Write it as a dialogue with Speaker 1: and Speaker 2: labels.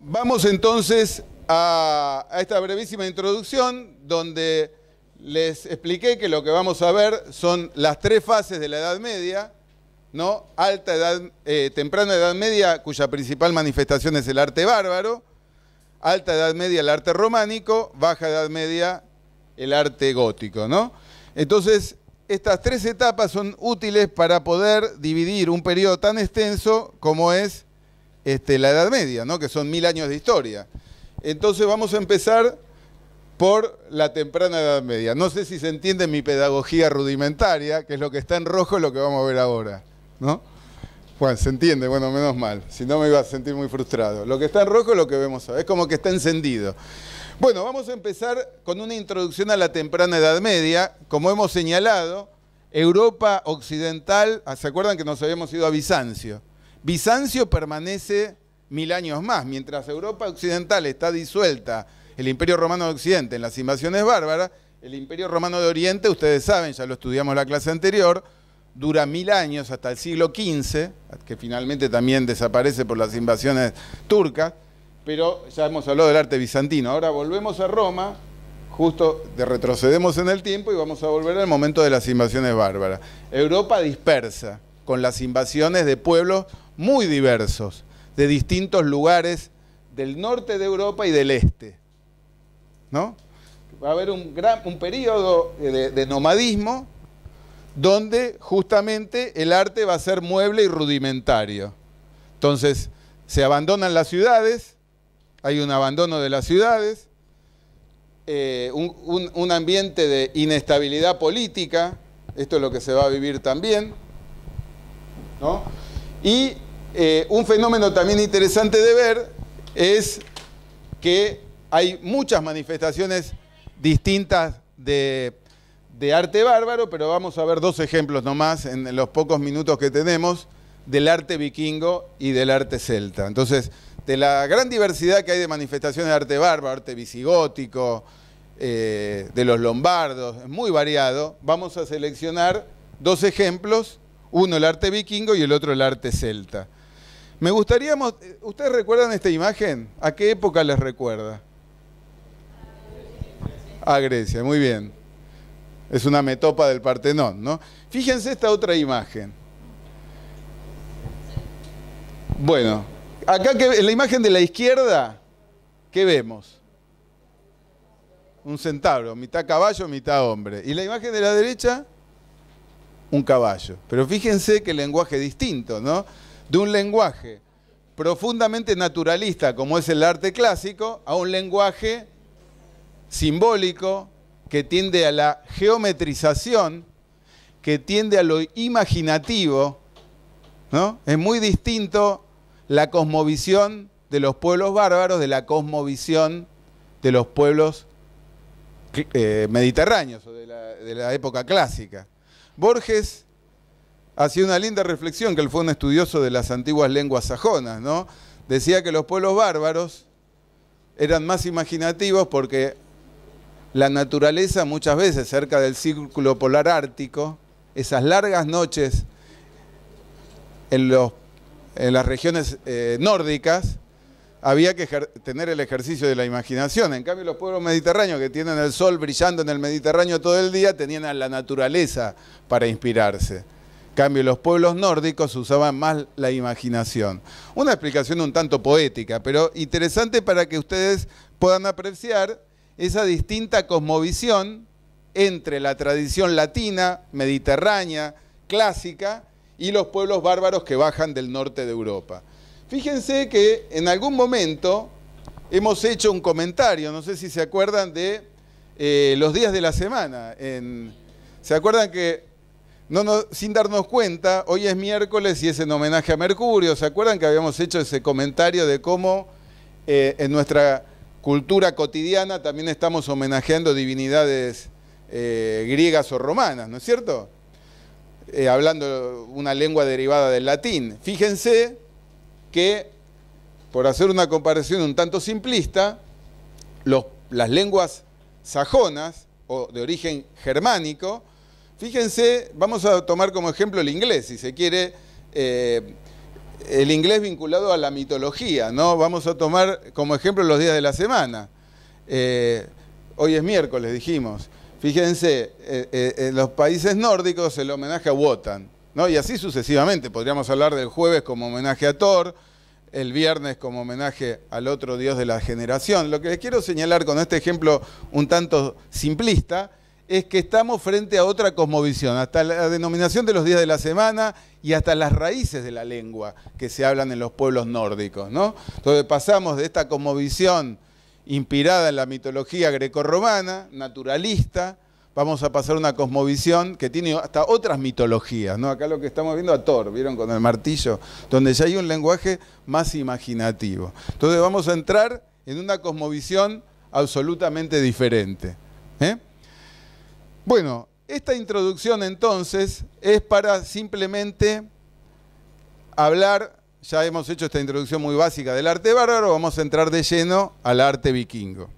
Speaker 1: Vamos entonces a, esta brevísima introducción donde les expliqué que lo que vamos a ver son las tres fases de la Edad Media, ¿no? Alta edad, eh, temprana Edad Media, cuya principal manifestación es el arte bárbaro, alta Edad Media el arte románico, baja Edad Media el arte gótico, ¿no? Entonces, estas tres etapas son útiles para poder dividir un periodo tan extenso como es este, la Edad Media, ¿no? que son mil años de historia. Entonces vamos a empezar por la temprana Edad Media. No sé si se entiende mi pedagogía rudimentaria, que es lo que está en rojo, lo que vamos a ver ahora. ¿no? Bueno, se entiende, bueno, menos mal. Si no me iba a sentir muy frustrado. Lo que está en rojo es lo que vemos ahora. Es como que está encendido. Bueno, vamos a empezar con una introducción a la temprana Edad Media. Como hemos señalado, Europa Occidental, ¿se acuerdan que nos habíamos ido a Bizancio? Bizancio permanece mil años más, mientras Europa occidental está disuelta, el Imperio Romano de Occidente en las invasiones bárbaras, el Imperio Romano de Oriente, ustedes saben, ya lo estudiamos en la clase anterior, dura mil años hasta el siglo XV, que finalmente también desaparece por las invasiones turcas, pero ya hemos hablado del arte bizantino. Ahora volvemos a Roma, justo retrocedemos en el tiempo y vamos a volver al momento de las invasiones bárbaras. Europa dispersa con las invasiones de pueblos muy diversos de distintos lugares del norte de Europa y del este. ¿No? Va a haber un, gran, un periodo de, nomadismo donde justamente el arte va a ser mueble y rudimentario. Entonces, se abandonan las ciudades, hay un abandono de las ciudades, eh, un, ambiente de inestabilidad política, esto es lo que se va a vivir también, y eh, un fenómeno también interesante de ver es que hay muchas manifestaciones distintas de, arte bárbaro, pero vamos a ver dos ejemplos nomás en los pocos minutos que tenemos del arte vikingo y del arte celta. Entonces, de la gran diversidad que hay de manifestaciones de arte bárbaro, arte visigótico, eh, de los lombardos, es muy variado, vamos a seleccionar dos ejemplos, uno el arte vikingo y el otro el arte celta. Me gustaría, ¿ustedes recuerdan esta imagen? ¿A qué época les recuerda? A Grecia, muy bien. Es una metopa del Partenón, ¿no? Fíjense esta otra imagen. Bueno, acá que, en la imagen de la izquierda, ¿qué vemos? Un centauro, mitad caballo, mitad hombre. Y la imagen de la derecha, un caballo. Pero fíjense qué lenguaje distinto, ¿no? de un lenguaje profundamente naturalista como es el arte clásico a un lenguaje simbólico que tiende a la geometrización, que tiende a lo imaginativo. ¿no? Es muy distinto la cosmovisión de los pueblos bárbaros de la cosmovisión de los pueblos eh, mediterráneos o de la, de la época clásica. Borges hacía una linda reflexión, que él fue un estudioso de las antiguas lenguas sajonas, ¿no? Decía que los pueblos bárbaros eran más imaginativos porque la naturaleza muchas veces cerca del círculo polar ártico, esas largas noches en, las regiones eh, nórdicas, había que tener el ejercicio de la imaginación. En cambio, los pueblos mediterráneos que tienen el sol brillando en el Mediterráneo todo el día, tenían a la naturaleza para inspirarse cambio, los pueblos nórdicos usaban más la imaginación. Una explicación un tanto poética, pero interesante para que ustedes puedan apreciar esa distinta cosmovisión entre la tradición latina, mediterránea, clásica, y los pueblos bárbaros que bajan del norte de Europa. Fíjense que en algún momento hemos hecho un comentario, no sé si se acuerdan de eh, los días de la semana. ¿Se acuerdan que sin darnos cuenta, hoy es miércoles y es en homenaje a Mercurio. ¿Se acuerdan que habíamos hecho ese comentario de cómo eh, en nuestra cultura cotidiana también estamos homenajeando divinidades eh, griegas o romanas, ¿no es cierto? Eh, hablando una lengua derivada del latín. Fíjense que, por hacer una comparación un tanto simplista, las lenguas sajonas o de origen germánico, Fíjense, vamos a tomar como ejemplo el inglés, si se quiere, eh, el inglés vinculado a la mitología, ¿no? Vamos a tomar como ejemplo los días de la semana. Eh, hoy es miércoles, dijimos. Fíjense, eh, en los países nórdicos el homenaje a Wotan, ¿no? Y así sucesivamente, podríamos hablar del jueves como homenaje a Thor, el viernes como homenaje al otro dios de la generación. Lo que les quiero señalar con este ejemplo un tanto simplista es que estamos frente a otra cosmovisión, hasta la denominación de los días de la semana y hasta las raíces de la lengua que se hablan en los pueblos nórdicos, ¿no? Entonces pasamos de esta cosmovisión inspirada en la mitología grecorromana, naturalista, vamos a pasar a una cosmovisión que tiene hasta otras mitologías, ¿no? Acá lo que estamos viendo a Thor, ¿vieron? Con el martillo, donde ya hay un lenguaje más imaginativo. Entonces vamos a entrar en una cosmovisión absolutamente diferente. ¿eh? Bueno, esta introducción entonces es para simplemente hablar, ya hemos hecho esta introducción muy básica del arte bárbaro, vamos a entrar de lleno al arte vikingo.